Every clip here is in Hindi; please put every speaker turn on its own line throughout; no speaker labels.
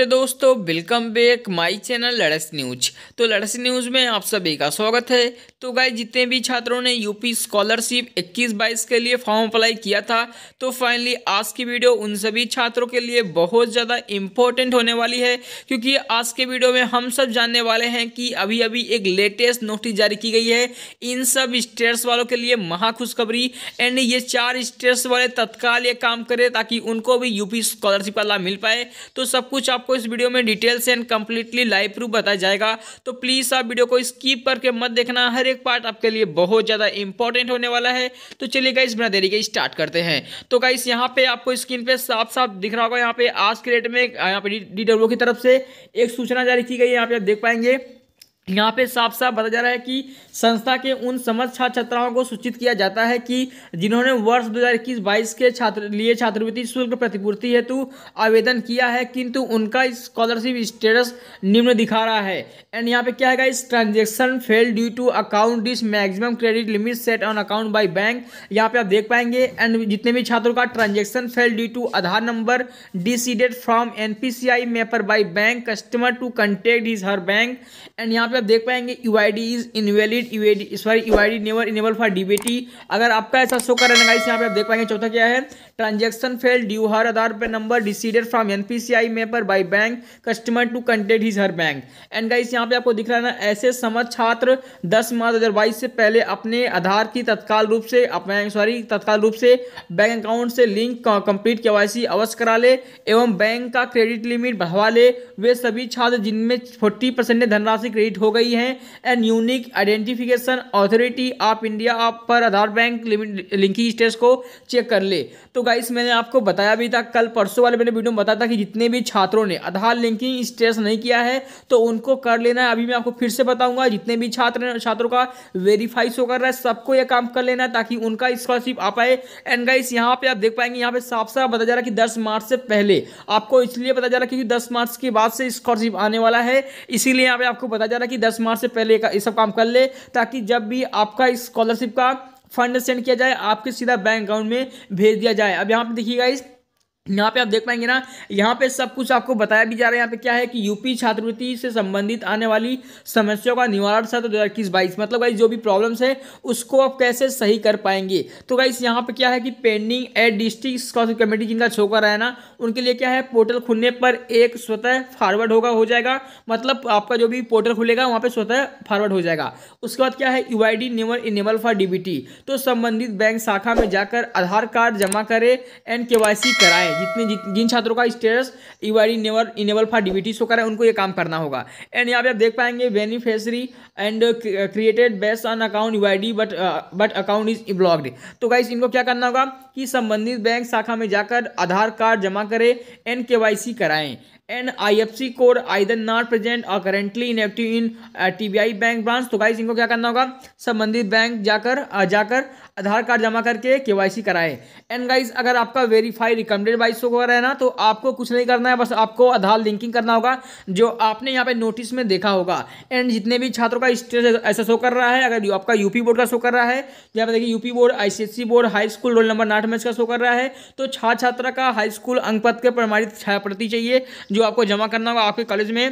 नमस्ते दोस्तों वेलकम बैक माय चैनल लड़स न्यूज तो लड़स न्यूज में आप सभी का स्वागत है तो गाय जितने भी छात्रों ने यूपी स्कॉलरशिप 21 बाईस के लिए फॉर्म अप्लाई किया था तो फाइनली आज की वीडियो उन सभी छात्रों के लिए बहुत ज़्यादा इम्पोर्टेंट होने वाली है क्योंकि आज के वीडियो में हम सब जानने वाले हैं कि अभी अभी एक लेटेस्ट नोटिस जारी की गई है इन सब स्टेट्स वालों के लिए महा खुशखबरी एंड ये चार स्टेट्स वाले तत्काल ये काम करें ताकि उनको भी यूपी स्कॉलरशिप का लाभ मिल पाए तो सब कुछ आप आपको इस वीडियो में details and completely live proof बताया जाएगा तो प्लीज़ आप वीडियो को स्कीप करके मत देखना हर एक पार्ट आपके लिए बहुत ज़्यादा इंपॉर्टेंट होने वाला है तो चलिए गाइस बिना देरी के स्टार्ट करते हैं तो गाइस यहाँ पे आपको स्क्रीन पे साफ साफ दिख रहा होगा यहाँ पे आज के डेट में यहाँ पे डी की तरफ से एक सूचना जारी की गई है यहाँ पे आप देख पाएंगे यहाँ पे साफ साफ बताया जा रहा है कि संस्था के उन समस्त छात्र छात्राओं को सूचित किया जाता है कि जिन्होंने वर्ष 2021-22 के छात्र लिए छात्रवृत्ति शुल्क प्रतिपूर्ति हेतु आवेदन किया है किंतु उनका स्कॉलरशिप स्टेटस निम्न दिखा रहा है एंड यहाँ पे क्या है इस transaction fail due to account this maximum credit limit set on account by bank यहाँ पे आप देख पाएंगे एंड जितने भी छात्रों का transaction fail due to Aadhaar number deseeded from N P C I mapper by bank customer to contact is her bank and यहाँ पे आप मतलब देख पाएंगे U I D is invalid U I sorry U I D never enable for DBT अगर आपका ऐसा शो कर रहा है यहाँ पे आप देख पाएंगे चौथा क्या है transaction fail due her Aadhaar पर number deseeded from N P C I mapper by bank customer to contact his her bank and guys यहाँ पे आपको दिख रहा है ना ऐसे समझ छात्र 10 मार्च बाईस से पहले अपने आधार की तत्काल रूप से सॉरी तत्काल रूप से बैंक अकाउंट से लिंक कंप्लीट के वाई अवश्य करा ले एवं बैंक का क्रेडिट लिमिट बढ़वा ले वे सभी छात्र जिनमें फोर्टी परसेंट धनराशि क्रेडिट हो गई है and unique identification authority of India app पर आधार बैंक लिंकिंग स्टेट को चेक कर ले तो गाइस मैंने आपको बताया भी था कल परसों वाले मैंने वीडियो में बताया था कि जितने भी छात्रों ने आधार लिंकिंग स्टेटस नहीं किया है तो उनको कर लेना है अभी मैं आपको फिर से बताऊंगा जितने भी छात्र छात्रों का वेरीफाई शो कर रहा है सबको यह काम कर लेना है ताकि उनका स्कॉलरशिप आ पाए एंड गाइस यहाँ पे आप देख पाएंगे यहाँ पे साफ साफ बताया जा रहा है कि दस मार्च से पहले आपको इसलिए बताया जा रहा है क्योंकि दस मार्च के बाद से स्कॉलरशिप आने वाला है इसीलिए यहाँ पे आपको बताया जा रहा है कि दस मार्च से पहले ये सब काम कर ले ताकि जब भी आपका स्कॉलरशिप का फंड सेंड किया जाए आपके सीधा बैंक अकाउंट में भेज दिया जाए अब यहाँ पे देखिएगा इस यहाँ पे आप देख पाएंगे ना यहाँ पे सब कुछ आपको बताया भी जा रहा है यहाँ पे क्या है कि यूपी छात्रवृत्ति से संबंधित आने वाली समस्याओं का निवारण सत्र दो हज़ार इक्कीस बाईस मतलब गाइस जो भी प्रॉब्लम्स है उसको आप कैसे सही कर पाएंगे तो गाइस यहाँ पे क्या है कि pending at district scholarship committee जिनका छोकर है ना उनके लिए क्या है पोर्टल खुलने पर एक स्वतः फारवर्ड होगा हो जाएगा मतलब आपका जो भी पोर्टल खुलेगा वहाँ पर स्वतः फारवर्ड हो जाएगा उसके बाद क्या है U I D never enable for T तो संबंधित बैंक शाखा में जाकर आधार कार्ड जमा करें एंड के वाई सी कराएं जितने जिन छात्रों का status U I never enable for DBT show करा है उनको ये काम करना होगा एंड यहाँ पे आप देख पाएंगे beneficiary and created based on account U I D but but account is blocked तो गाइस इनको क्या करना होगा कि संबंधित बैंक शाखा में जाकर आधार कार्ड जमा करें एंड के वाई सी कराएं and I F C code either not present और currently inactive in T B I bank branch तो गाइस इनको क्या करना होगा संबंधित बैंक जाकर uh, जाकर आधार कार्ड जमा करके के वाई सी कराए एंड गाइज अगर आपका वेरीफाई रिकमेंडेड हो रहा है ना तो आपको कुछ नहीं करना है बस आपको आधार लिंकिंग करना होगा जो आपने यहाँ पे नोटिस में देखा होगा एंड जितने भी छात्रों का स्टेट ऐसा शो कर रहा है अगर आपका यूपी बोर्ड का शो कर रहा है यहाँ पर देखिए UP board ICSC board high school roll number not match का शो कर रहा है तो छात्र छात्रा का हाई स्कूल अंक के प्रमाणित छाया प्रति चाहिए जो आपको जमा करना होगा आपके कॉलेज में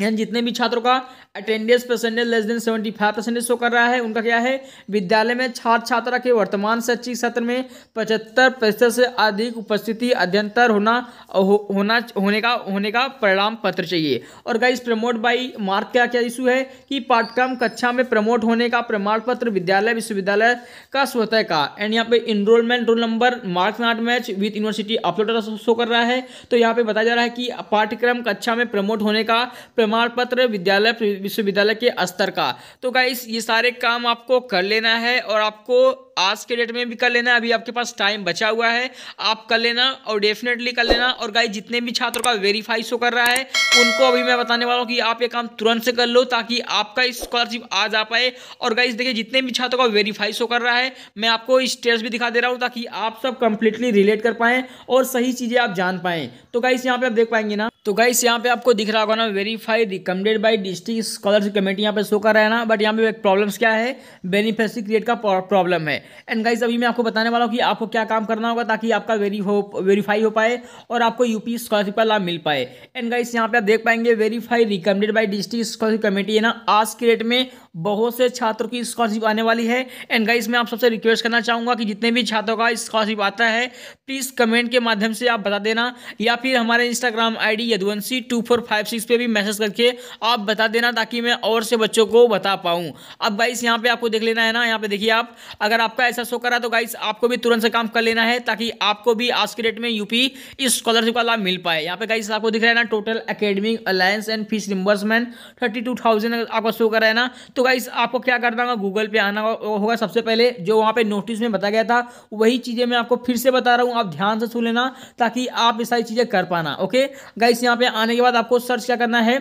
यानी जितने भी छात्रों का attendance percentage less than seventy five percentage show कर रहा है उनका क्या है विद्यालय में छात्र छात्रा के वर्तमान शैक्षिक सत्र में पचहत्तर प्रतिशत से अधिक उपस्थिति अध्यंतर होना हो, होना होने का होने का परिणाम पत्र चाहिए और गाइस प्रमोट बाई मार्क क्या क्या इशू है कि पाठ्यक्रम कक्षा में प्रमोट होने का प्रमाण पत्र विद्यालय विश्वविद्यालय का स्वतः का एंड यहाँ पे enrolment roll number marks not match with university upload show कर रहा है तो यहाँ पे बताया जा रहा है कि पाठ्यक्रम कक्षा में प्रमोट होने का प्रमाण पत्र विद्यालय विश्वविद्यालय के स्तर का तो गाइस ये सारे काम आपको कर लेना है और आपको आज के डेट में भी कर लेना अभी आपके पास टाइम बचा हुआ है आप कर लेना और डेफिनेटली कर लेना और गाइस जितने भी छात्रों का वेरीफाई शो कर रहा है उनको अभी मैं बताने वाला हूँ कि आप ये काम तुरंत से कर लो ताकि आपका स्कॉलरशिप आज आ पाए और गाइस देखिए जितने भी छात्रों का वेरीफाई शो कर रहा है मैं आपको स्टेट्स भी दिखा दे रहा हूँ ताकि आप सब कंप्लीटली रिलेट कर पाएँ और सही चीज़ें आप जान पाएँ तो गाइस यहाँ पर आप देख पाएंगे ना तो गाइस यहाँ पे आपको दिख रहा होगा ना verify recommended by district scholarship committee यहाँ पे शो कर रहा है ना बट यहाँ पे प्रॉब्लम्स क्या है बेनिफिशरी क्रिएट का प्रॉब्लम है एंड गाइस अभी मैं आपको बताने वाला हूँ कि आपको क्या काम करना होगा ताकि आपका वेरी हो वेरीफाई हो पाए और आपको यूपी स्कॉलरशिप का लाभ मिल पाए एंड गाइस यहाँ पे आप देख पाएंगे verify recommended by district scholarship committee है ना आज के डेट में बहुत से छात्रों की स्कॉलरशिप आने वाली है एंड गाइस मैं आप सबसे रिक्वेस्ट करना चाहूँगा कि जितने भी छात्रों का स्कॉलरशिप आता है प्लीज़ कमेंट के माध्यम से आप बता देना या फिर हमारे Instagram I D Yaduvanshi two four five six पर भी मैसेज करके आप बता देना ताकि मैं और से बच्चों को बता पाऊँ अब गाइस यहाँ पर आपको देख लेना है ना यहाँ पर देखिए आप अगर आपका ऐसा शो करा तो गाइस आपको भी तुरंत से काम कर लेना है ताकि आपको भी आज के डेट में यूपी इस स्कॉलरशिप का लाभ मिल पाए यहाँ पे गाइस आपको दिख रहा है ना total academic alliance and fees reimbursement thirty two thousand आपका शो करा है ना तो गाइस आपको क्या करना होगा गूगल पे आना होगा सबसे पहले जो वहाँ पे नोटिस में बताया गया था वही चीज़ें मैं आपको फिर से बता रहा हूँ आप ध्यान से सुन लेना ताकि आप ये सारी चीज़ें कर पाना ओके गाइस यहाँ पे आने के बाद आपको सर्च क्या करना है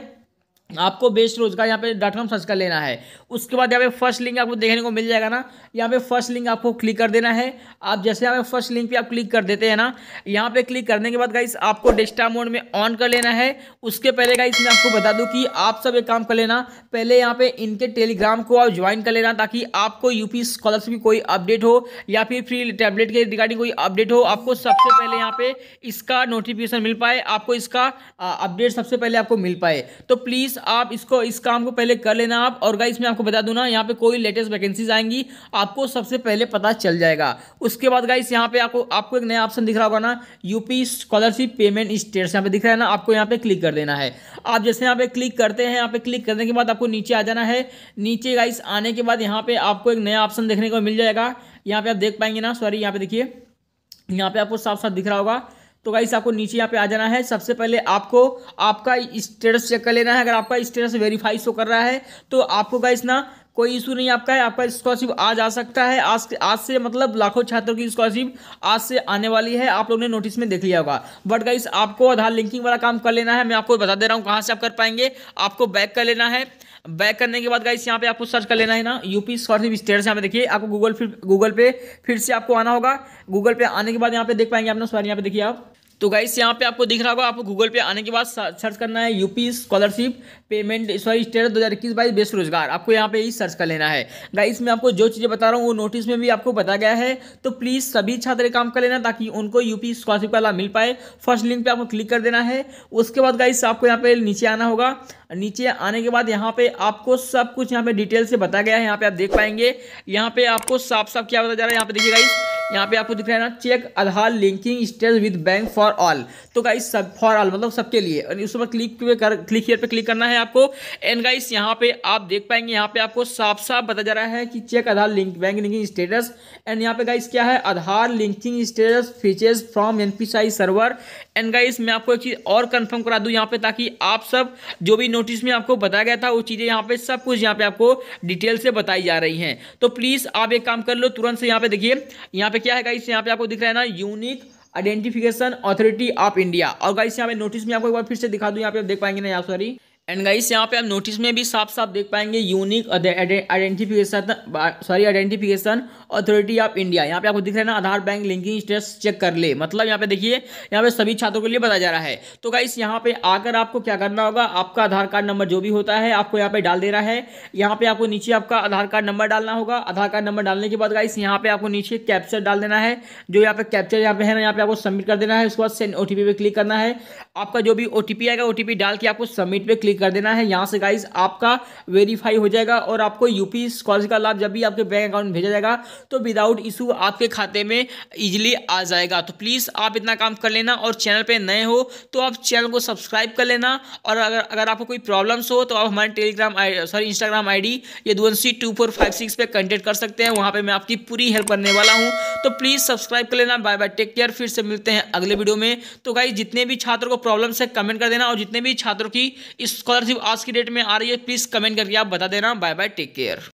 आपको बेस्ट रोजगार यहाँ पे डॉट कॉम सर्च कर लेना है उसके बाद यहाँ पे फर्स्ट लिंक आपको देखने को मिल जाएगा ना यहाँ पे फर्स्ट लिंक आपको क्लिक कर देना है आप जैसे यहाँ पे फर्स्ट लिंक पे आप क्लिक कर देते हैं ना यहाँ पे क्लिक करने के बाद गाइस आपको डेस्टा मोड में ऑन कर लेना है उसके पहले गाइस मैं आपको बता दूँ कि आप सब एक काम कर लेना पहले यहाँ पे इनके टेलीग्राम को आप ज्वाइन कर लेना ताकि आपको यूपी स्कॉलरशिप की कोई अपडेट हो या फिर फ्री टैबलेट के रिगार्डिंग कोई अपडेट हो आपको सबसे पहले यहाँ पे इसका नोटिफिकेशन मिल पाए आपको इसका अपडेट सबसे पहले आपको मिल पाए तो प्लीज़ गाइस आप इसको इस काम को पहले कर लेना आप और गाइस मैं आपको बता दूं ना यहाँ पे कोई लेटेस्ट वैकेंसीज आएंगी आपको सबसे पहले पता चल जाएगा उसके बाद गाइस यहाँ पे आपको आपको एक नया ऑप्शन दिख रहा होगा ना यूपी स्कॉलरशिप पेमेंट स्टेट्स यहाँ पे दिख रहा है ना आपको यहाँ पे क्लिक कर देना है आप जैसे यहाँ पे क्लिक करते हैं यहाँ पे क्लिक करने के बाद आपको नीचे आ जाना है नीचे गाइस आने के बाद यहाँ पे आपको एक नया ऑप्शन देखने को मिल जाएगा यहाँ पे आप देख पाएंगे ना सॉरी यहाँ पे देखिए यहाँ पे आपको साफ साफ दिख रहा होगा तो गाइस आपको नीचे यहाँ पे आ जाना है सबसे पहले आपको आपका स्टेटस चेक कर लेना है अगर आपका स्टेटस वेरीफाई शो कर रहा है तो आपको गाइस ना कोई इशू नहीं आपका है आपका स्कॉलरशिप आज आ सकता है आज आज से मतलब लाखों छात्रों की स्कॉलरशिप आज से आने वाली है आप लोगों ने नोटिस में देख लिया होगा बट गाइस आपको आधार लिंकिंग वाला काम कर लेना है मैं आपको बता दे रहा हूँ कहाँ से आप कर पाएंगे आपको बैक कर लेना है बैक करने के बाद गाइस यहाँ पे आपको सर्च कर लेना है ना यूपी स्कॉलरशिप स्टेटस यहाँ पे देखिए आपको गूगल फिर गूगल पे फिर से आपको आना होगा गूगल पे आने के बाद यहाँ पे देख पाएंगे ना सॉरी यहाँ पे देखिए आप तो गाइस यहाँ पे आपको दिख रहा होगा आपको गूगल पे आने के बाद सर्च करना है UP scholarship payment sorry state दो हज़ार इक्कीस बाईस बेस्ट रोजगार आपको यहाँ पे ही सर्च कर लेना है गाइस मैं आपको जो चीज़ें बता रहा हूँ वो नोटिस में भी आपको बताया गया है तो प्लीज़ सभी छात्र काम कर लेना ताकि उनको यूपी स्कॉलरशिप का लाभ मिल पाए फर्स्ट लिंक पर आपको क्लिक कर देना है उसके बाद गाइस आपको यहाँ पे नीचे आना होगा नीचे आने के बाद यहाँ पे आपको सब कुछ यहाँ पे डिटेल से बताया गया है यहाँ पे आप देख पाएंगे यहाँ पे आपको साफ साफ क्या बताया जा रहा है यहाँ पे देखिए गाइस यहाँ पे आपको दिख रहा है ना check Aadhaar linking stage with bank for all तो गाइस सब फॉर ऑल मतलब सबके लिए और उस पर क्लिक कर क्लिक हेयर पे क्लिक करना है आपको एंड गाइस यहाँ पे आप देख पाएंगे यहाँ पे आपको साफ साफ बता जा रहा है कि check Aadhaar link bank linking status and यहाँ पे गाइस क्या है Aadhaar linking status features from N server and guys मैं आपको एक चीज़ और कंफर्म करा दूं यहाँ पे ताकि आप सब जो भी नोटिस में आपको बताया गया था वो चीज़ें यहाँ पे सब कुछ यहाँ पे आपको डिटेल से बताई जा रही हैं तो प्लीज़ आप एक काम कर लो तुरंत से यहाँ पे देखिए यहाँ पे क्या है गाइस यहाँ पे आपको दिख रहा है ना unique identification authority of India और गाइस यहाँ पे नोटिस में आपको एक बार फिर से दिखा दूँ यहाँ पे आप देख पाएंगे ना यहाँ सॉरी एंड गाइस यहाँ पे आप नोटिस में भी साफ साफ देख पाएंगे unique identification sorry identification authority of India यहाँ पे आपको दिख रहा है ना Aadhaar bank linking status check कर ले मतलब यहाँ पे देखिए यहाँ पे सभी छात्रों के लिए बताया जा रहा है तो गाइस यहाँ पे आकर आपको क्या करना होगा आपका आधार कार्ड नंबर जो भी होता है आपको यहाँ पे डाल देना है यहाँ पे आपको नीचे आपका आधार कार्ड नंबर डालना होगा आधार कार्ड नंबर डालने के बाद गाइस यहाँ पे आपको नीचे कैप्चर डाल देना है जो यहाँ पे कैप्चर यहाँ पे है ना यहाँ पे आपको सबमिट कर देना है उसके बाद ओटीपी पे क्लिक करना है आपका जो भी ओ आएगा ओ डाल के आपको सबमिट पे क्लिक क्लिक कर देना है यहाँ से गाइज आपका वेरीफाई हो जाएगा और आपको यूपी स्कॉलरशिप का लाभ जब भी आपके बैंक अकाउंट भेजा जाएगा तो विदाउट इशू आपके खाते में ईजिली आ जाएगा तो प्लीज़ आप इतना काम कर लेना और चैनल पर नए हो तो आप चैनल को सब्सक्राइब कर लेना और अगर अगर आपको कोई प्रॉब्लम्स हो तो आप हमारे Telegram sorry Instagram I D Yaduvanshi two four five six पर कंटेक्ट कर सकते हैं वहाँ पर मैं आपकी पूरी हेल्प करने वाला हूँ तो प्लीज़ सब्सक्राइब कर लेना बाय बाय टेक केयर फिर से मिलते हैं अगले वीडियो में तो गाई जितने भी छात्रों को प्रॉब्लम्स है कमेंट कर देना और जितने भी छात्रों की इस स्कॉलरशिप आज की डेट में आ रही है प्लीज़ कमेंट करके आप बता देना बाय बाय टेक केयर